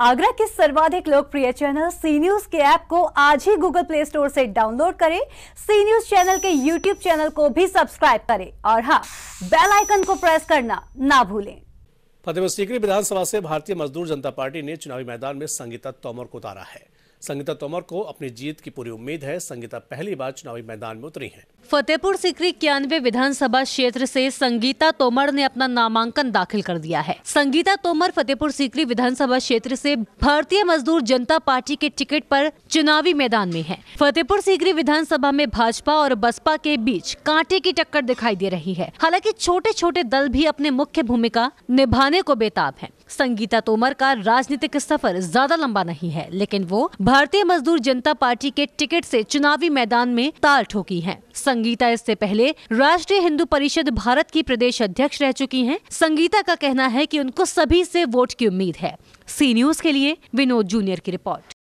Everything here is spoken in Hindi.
आगरा के सर्वाधिक लोकप्रिय चैनल सी न्यूज के ऐप को आज ही गूगल प्ले स्टोर से डाउनलोड करें सी न्यूज चैनल के यूट्यूब चैनल को भी सब्सक्राइब करें और हाँ बेल आइकन को प्रेस करना ना भूलें फतेहपुर सीकरी विधानसभा से भारतीय मजदूर जनता पार्टी ने चुनावी मैदान में संगीता तोमर को उतारा है संगीता तोमर को अपनी जीत की पूरी उम्मीद है संगीता पहली बार चुनावी मैदान में उतरी हैं। फतेहपुर सिकरी इक्यानवे विधानसभा क्षेत्र से संगीता तोमर ने अपना नामांकन दाखिल कर दिया है संगीता तोमर फतेहपुर सिकरी विधानसभा क्षेत्र से भारतीय मजदूर जनता पार्टी के टिकट पर चुनावी मैदान में है फतेहपुर सिकरी विधानसभा में भाजपा और बसपा के बीच कांटे की टक्कर दिखाई दे रही है हालांकि छोटे छोटे दल भी अपने मुख्य भूमिका निभाने को बेताब है संगीता तोमर का राजनीतिक सफर ज्यादा लंबा नहीं है लेकिन वो भारतीय मजदूर जनता पार्टी के टिकट से चुनावी मैदान में ताल ठोकी है संगीता इससे पहले राष्ट्रीय हिंदू परिषद भारत की प्रदेश अध्यक्ष रह चुकी हैं। संगीता का कहना है कि उनको सभी से वोट की उम्मीद है सी न्यूज के लिए विनोद जूनियर की रिपोर्ट